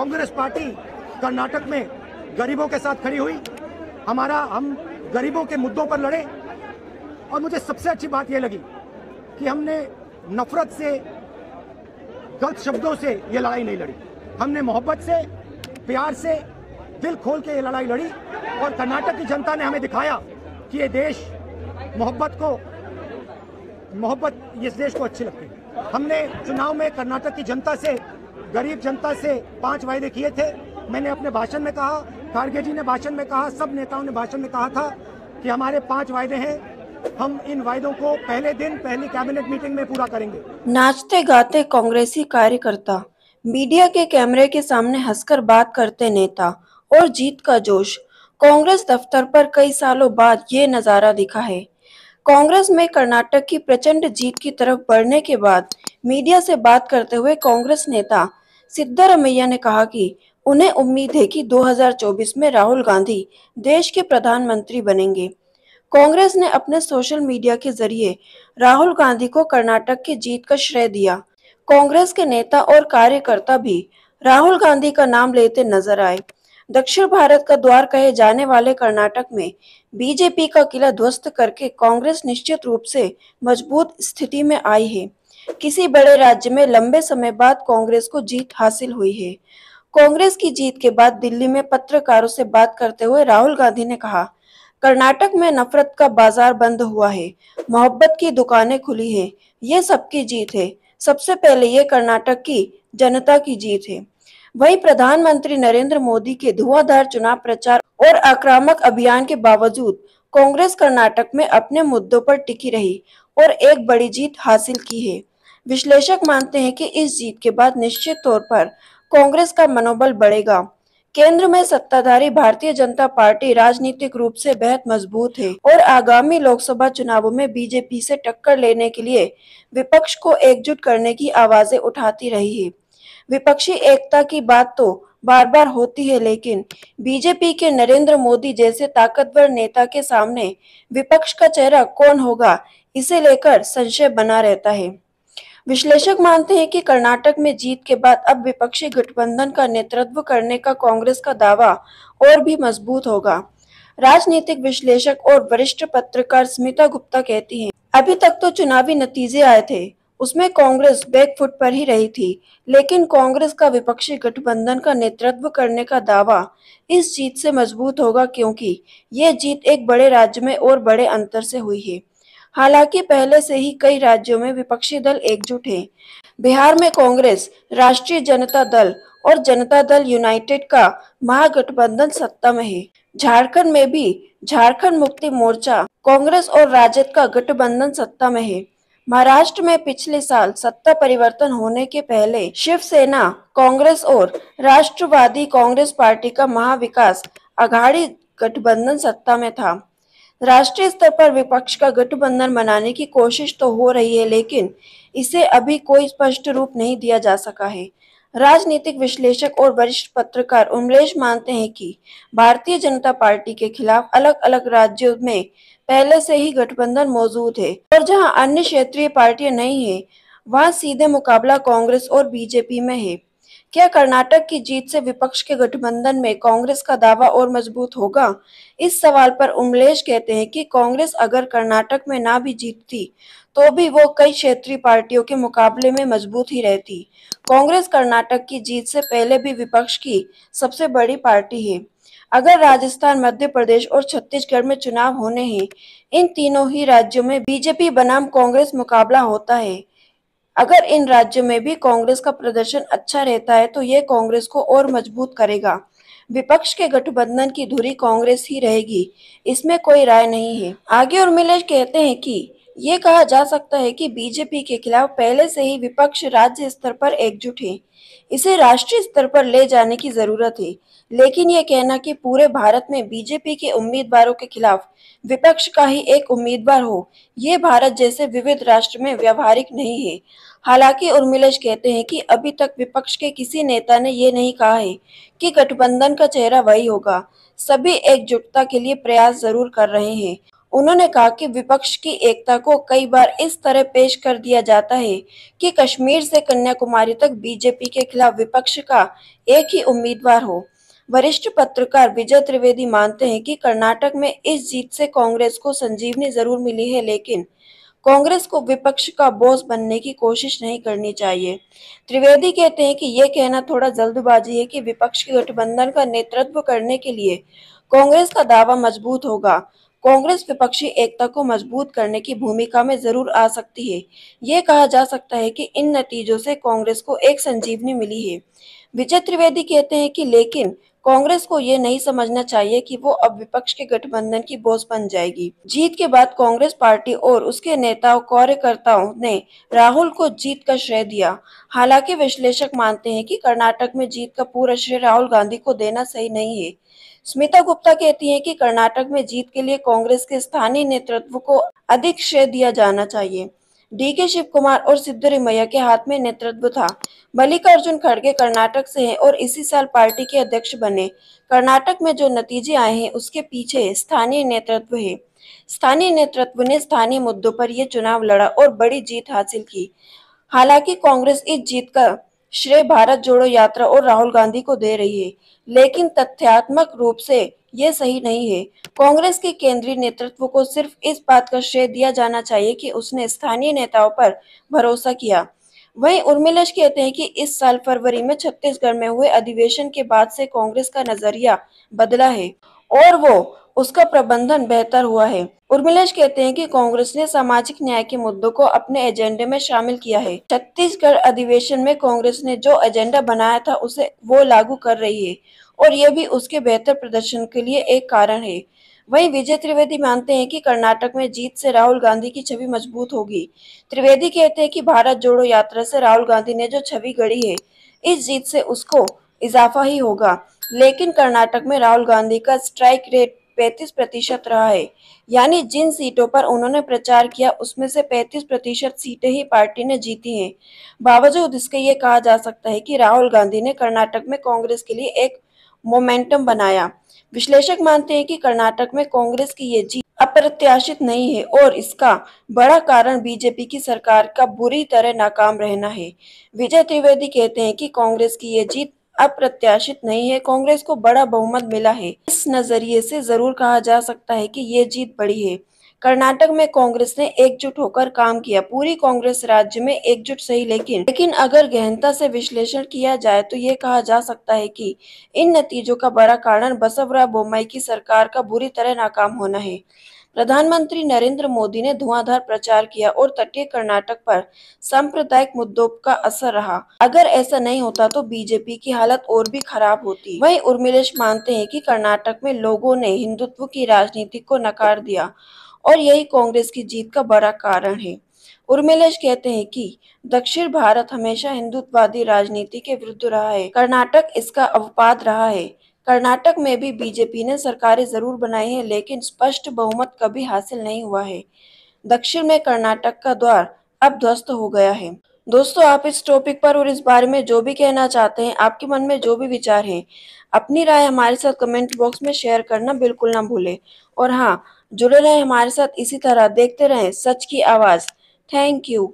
Congress party Karnataka में गरीबों के साथ खड़ी हुई हमारा हम गरीबों के मुद्दों पर लड़े और मुझे सबसे अच्छी बात यह लगी कि हमने नफरत से गलत शब्दों से ये लड़ाई नहीं लड़ी हमने मोहब्बत से प्यार से दिल खोल के ये लड़ाई लड़ी और कर्नाटक की जनता ने हमें दिखाया कि ये देश मोहब्बत को मोहब्बत इस देश को अच्छी लगती है हमने चुनाव में कर्नाटक की जनता से गरीब जनता से पांच वायदे किए थे मैंने अपने भाषण में कहा खारगे जी ने भाषण में कहा सब नेताओं ने भाषण में कहा था कि हमारे पांच वायदे हैं हम इन वायदों को पहले दिन पहली कैबिनेट मीटिंग में पूरा करेंगे नाचते गाते कांग्रेसी कार्यकर्ता मीडिया के कैमरे के सामने हंसकर बात करते नेता और जीत का जोश कांग्रेस दफ्तर पर कई सालों बाद ये नज़ारा दिखा है कांग्रेस में कर्नाटक की प्रचंड जीत की तरफ बढ़ने के बाद मीडिया से बात करते हुए कांग्रेस नेता सिद्धारमैया ने कहा कि उन्हें उम्मीद है कि 2024 में राहुल गांधी देश के प्रधानमंत्री बनेंगे कांग्रेस ने अपने सोशल मीडिया के जरिए राहुल गांधी को कर्नाटक की जीत का श्रेय दिया कांग्रेस के नेता और कार्यकर्ता भी राहुल गांधी का नाम लेते नजर आए दक्षिण भारत का द्वार कहे जाने वाले कर्नाटक में बीजेपी का किला ध्वस्त करके कांग्रेस निश्चित रूप से मजबूत स्थिति में आई है किसी बड़े राज्य में लंबे समय बाद कांग्रेस को जीत हासिल हुई है कांग्रेस की जीत के बाद दिल्ली में पत्रकारों से बात करते हुए राहुल गांधी ने कहा कर्नाटक में नफरत का बाजार बंद हुआ है मोहब्बत की दुकानें खुली है ये सबकी जीत है सबसे पहले ये कर्नाटक की जनता की जीत है वही प्रधानमंत्री नरेंद्र मोदी के धुआंधार चुनाव प्रचार और आक्रामक अभियान के बावजूद कांग्रेस कर्नाटक में अपने मुद्दों पर टिकी रही और एक बड़ी जीत हासिल की है विश्लेषक मानते हैं कि इस जीत के बाद निश्चित तौर पर कांग्रेस का मनोबल बढ़ेगा केंद्र में सत्ताधारी भारतीय जनता पार्टी राजनीतिक रूप से बेहद मजबूत है और आगामी लोकसभा चुनावों में बीजेपी से टक्कर लेने के लिए विपक्ष को एकजुट करने की आवाजें उठाती रही है विपक्षी एकता की बात तो बार बार होती है लेकिन बीजेपी के नरेंद्र मोदी जैसे ताकतवर नेता के सामने विपक्ष का चेहरा कौन होगा इसे लेकर संशय बना रहता है विश्लेषक मानते हैं कि कर्नाटक में जीत के बाद अब विपक्षी गठबंधन का नेतृत्व करने का कांग्रेस का दावा और भी मजबूत होगा राजनीतिक विश्लेषक और वरिष्ठ पत्रकार स्मिता गुप्ता कहती हैं अभी तक तो चुनावी नतीजे आए थे उसमें कांग्रेस बैकफुट पर ही रही थी लेकिन कांग्रेस का विपक्षी गठबंधन का नेतृत्व करने का दावा इस जीत से मजबूत होगा क्योंकि ये जीत एक बड़े राज्य में और बड़े अंतर से हुई है हालांकि पहले से ही कई राज्यों में विपक्षी दल एकजुट हैं बिहार में कांग्रेस राष्ट्रीय जनता दल और जनता दल यूनाइटेड का महागठबंधन सत्ता में है झारखंड में भी झारखंड मुक्ति मोर्चा कांग्रेस और राजद का गठबंधन सत्ता में है महाराष्ट्र में पिछले साल सत्ता परिवर्तन होने के पहले शिवसेना कांग्रेस और राष्ट्रवादी कांग्रेस पार्टी का महाविकास अघाड़ी गठबंधन सत्ता में था राष्ट्रीय स्तर पर विपक्ष का गठबंधन बनाने की कोशिश तो हो रही है लेकिन इसे अभी कोई स्पष्ट रूप नहीं दिया जा सका है राजनीतिक विश्लेषक और वरिष्ठ पत्रकार उमलेश मानते हैं कि भारतीय जनता पार्टी के खिलाफ अलग अलग राज्यों में पहले से ही गठबंधन मौजूद है और जहां अन्य क्षेत्रीय पार्टियां नहीं है वहां सीधे मुकाबला कांग्रेस और बीजेपी में है क्या कर्नाटक की जीत से विपक्ष के गठबंधन में कांग्रेस का दावा और मजबूत होगा इस सवाल पर उमलेश कहते हैं कि कांग्रेस अगर कर्नाटक में ना भी जीतती तो भी वो कई क्षेत्रीय पार्टियों के मुकाबले में मजबूत ही रहती कांग्रेस कर्नाटक की जीत से पहले भी विपक्ष की सबसे बड़ी पार्टी है अगर राजस्थान मध्य प्रदेश और छत्तीसगढ़ में चुनाव होने हैं इन तीनों ही राज्यों में बीजेपी बनाम कांग्रेस मुकाबला होता है अगर इन राज्यों में भी कांग्रेस का प्रदर्शन अच्छा रहता है तो यह कांग्रेस को और मजबूत करेगा विपक्ष के गठबंधन की धुरी कांग्रेस ही रहेगी इसमें कोई राय नहीं है आगे उर्मिलेश कहते हैं कि ये कहा जा सकता है कि बीजेपी के खिलाफ पहले से ही विपक्ष राज्य स्तर पर एकजुट है इसे राष्ट्रीय स्तर पर ले जाने की जरूरत है लेकिन ये कहना कि पूरे भारत में बीजेपी के उम्मीदवारों के खिलाफ विपक्ष का ही एक उम्मीदवार हो ये भारत जैसे विविध राष्ट्र में व्यवहारिक नहीं है हालांकि उर्मिलेश कहते हैं कि अभी तक विपक्ष के किसी नेता ने ये नहीं कहा है कि गठबंधन का चेहरा वही होगा सभी एकजुटता के लिए प्रयास जरूर कर रहे हैं उन्होंने कहा कि विपक्ष की एकता को कई बार इस तरह पेश कर दिया जाता है कि कश्मीर से कन्याकुमारी तक बीजेपी के खिलाफ विपक्ष का एक ही उम्मीदवार हो वरिष्ठ पत्रकार विजय त्रिवेदी मानते हैं कि कर्नाटक में इस जीत से कांग्रेस को संजीवनी जरूर मिली है लेकिन कांग्रेस को विपक्ष का बोझ बनने की कोशिश नहीं करनी चाहिए त्रिवेदी कहते हैं कि यह कहना थोड़ा जल्दबाजी है कि विपक्ष के गठबंधन का नेतृत्व करने के लिए कांग्रेस का दावा मजबूत होगा कांग्रेस विपक्षी एकता को मजबूत करने की भूमिका में जरूर आ सकती है ये कहा जा सकता है कि इन नतीजों से कांग्रेस को एक संजीवनी मिली है विजय त्रिवेदी कहते हैं कि लेकिन कांग्रेस को ये नहीं समझना चाहिए कि वो अब विपक्ष के गठबंधन की बोझ बन जाएगी जीत के बाद कांग्रेस पार्टी और उसके नेताओं कार्यकर्ताओं ने राहुल को जीत का श्रेय दिया हालांकि विश्लेषक मानते हैं कि कर्नाटक में जीत का पूरा श्रेय राहुल गांधी को देना सही नहीं है स्मिता गुप्ता कहती हैं कि कर्नाटक में जीत के लिए कांग्रेस के स्थानीय नेतृत्व को अधिक श्रेय दिया जाना चाहिए डी के शिव कुमार और सिद्धरिमैया के हाथ में नेतृत्व था मल्लिकार्जुन खड़गे कर्नाटक से हैं और इसी साल पार्टी के अध्यक्ष बने कर्नाटक में जो नतीजे आए हैं उसके पीछे स्थानीय नेतृत्व है स्थानीय नेतृत्व ने स्थानीय मुद्दों पर यह चुनाव लड़ा और बड़ी जीत हासिल की हालांकि कांग्रेस इस जीत का श्रेय भारत जोड़ो यात्रा और राहुल गांधी को दे रही है लेकिन तथ्यात्मक रूप से ये सही नहीं है कांग्रेस के केंद्रीय नेतृत्व को सिर्फ इस बात का श्रेय दिया जाना चाहिए कि उसने स्थानीय नेताओं पर भरोसा किया वहीं उर्मिलेश कहते हैं कि इस साल फरवरी में छत्तीसगढ़ में हुए अधिवेशन के बाद से कांग्रेस का नजरिया बदला है और वो उसका प्रबंधन बेहतर हुआ है उर्मिलेश कहते हैं कि कांग्रेस ने सामाजिक न्याय के मुद्दों को अपने एजेंडे में शामिल किया है छत्तीसगढ़ अधिवेशन में कांग्रेस ने जो एजेंडा बनाया था उसे वो लागू कर रही है और ये भी उसके बेहतर प्रदर्शन के लिए एक कारण है वहीं विजय त्रिवेदी मानते हैं कि कर्नाटक में जीत से राहुल गांधी की छवि मजबूत होगी त्रिवेदी कहते हैं कि भारत जोड़ो यात्रा से राहुल गांधी ने जो छवि गढ़ी है इस जीत से उसको इजाफा ही होगा लेकिन कर्नाटक में राहुल गांधी का स्ट्राइक रेट 35 प्रतिशत रहा है यानी जिन सीटों पर उन्होंने प्रचार किया उसमें से 35 प्रतिशत सीटें ही पार्टी ने जीती हैं बावजूद इसके ये कहा जा सकता है कि राहुल गांधी ने कर्नाटक में कांग्रेस के लिए एक मोमेंटम बनाया विश्लेषक मानते हैं कि कर्नाटक में कांग्रेस की ये जीत अप्रत्याशित नहीं है और इसका बड़ा कारण बीजेपी की सरकार का बुरी तरह नाकाम रहना है विजय त्रिवेदी कहते हैं कि कांग्रेस की ये जीत अप्रत्याशित नहीं है कांग्रेस को बड़ा बहुमत मिला है इस नजरिए से जरूर कहा जा सकता है कि ये जीत बड़ी है कर्नाटक में कांग्रेस ने एकजुट होकर काम किया पूरी कांग्रेस राज्य में एकजुट सही लेकिन लेकिन अगर गहनता से विश्लेषण किया जाए तो ये कहा जा सकता है कि इन नतीजों का बड़ा कारण बसवराय बोमई की सरकार का बुरी तरह नाकाम होना है प्रधानमंत्री नरेंद्र मोदी ने धुआंधार प्रचार किया और तटीय कर्नाटक पर सांप्रदायिक मुद्दों का असर रहा अगर ऐसा नहीं होता तो बीजेपी की हालत और भी खराब होती वही उर्मिलेश मानते हैं कि कर्नाटक में लोगों ने हिंदुत्व की राजनीति को नकार दिया और यही कांग्रेस की जीत का बड़ा कारण है उर्मिलेश कहते हैं कि दक्षिण भारत हमेशा हिंदुत्ववादी राजनीति के विरुद्ध रहा है कर्नाटक इसका अवपाद रहा है कर्नाटक में भी बीजेपी ने सरकारें जरूर बनाई हैं लेकिन स्पष्ट बहुमत कभी हासिल नहीं हुआ है दक्षिण में कर्नाटक का द्वार अब ध्वस्त हो गया है दोस्तों आप इस टॉपिक पर और इस बारे में जो भी कहना चाहते हैं आपके मन में जो भी विचार है अपनी राय हमारे साथ कमेंट बॉक्स में शेयर करना बिल्कुल ना भूले और हाँ जुड़े रहे हमारे साथ इसी तरह देखते रहे सच की आवाज़ थैंक यू